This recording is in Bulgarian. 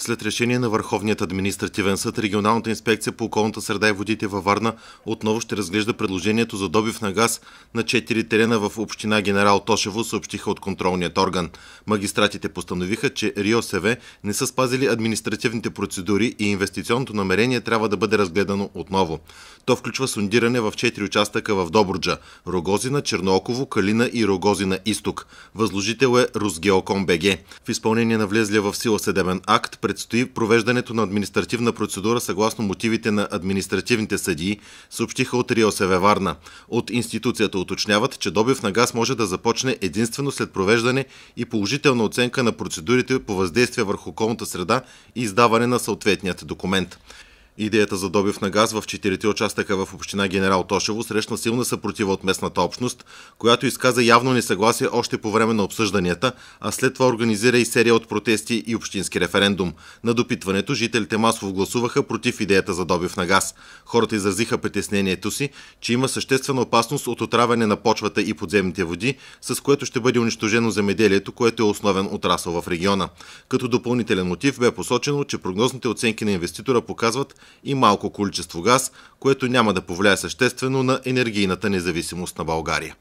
След решение на Върховният административен съд, регионалната инспекция по околната среда и водите във Варна отново ще разглежда предложението за добив на газ на 4 терена в община Генерал Тошево, съобщиха от контролният орган. Магистратите постановиха, че Рио СВ не са спазили административните процедури и инвестиционното намерение трябва да бъде разгледано отново. То включва сундиране в 4 участъка в Добруджа – Рогозина, Чернооково, Калина и Рогозина Изток. Възложител е Русгеоком БГ. В изпълнение на влезлия в сила съдебен акт, предстои провеждането на административна процедура съгласно мотивите на административните съдии, съобщиха от РИОСВ Варна. От институцията уточняват, че добив на газ може да започне единствено след провеждане и положителна оценка на процедурите по въздействие върху околната среда и издаване на съответният документ. Идеята за добив на газ в четирите участъка в община Генерал Тошево срещна силна съпротива от местната общност, която изказа явно несъгласие още по време на обсъжданията, а след това организира и серия от протести и общински референдум. На допитването жителите масово гласуваха против идеята за добив на газ. Хората изразиха притеснението си, че има съществена опасност от отравяне на почвата и подземните води, с което ще бъде унищожено земеделието, което е основен отрасъл в региона. Като допълнителен мотив бе посочено, че прогнозните оценки на инвеститора показват, и малко количество газ, което няма да повлияе съществено на енергийната независимост на България.